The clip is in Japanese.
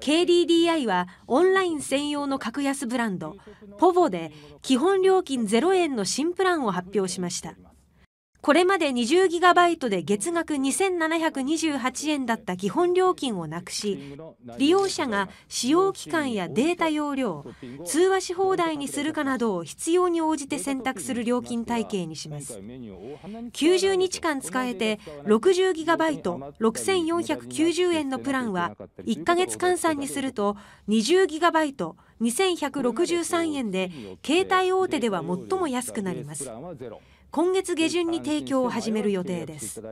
KDDI はオンライン専用の格安ブランドポボで基本料金0円の新プランを発表しました。これまで 20GB で月額2728円だった基本料金をなくし利用者が使用期間やデータ容量通話し放題にするかなどを必要に応じて選択する料金体系にします90日間使えて 60GB6490 円のプランは1ヶ月換算にすると 20GB 2163円で携帯大手では最も安くなります今月下旬に提供を始める予定です。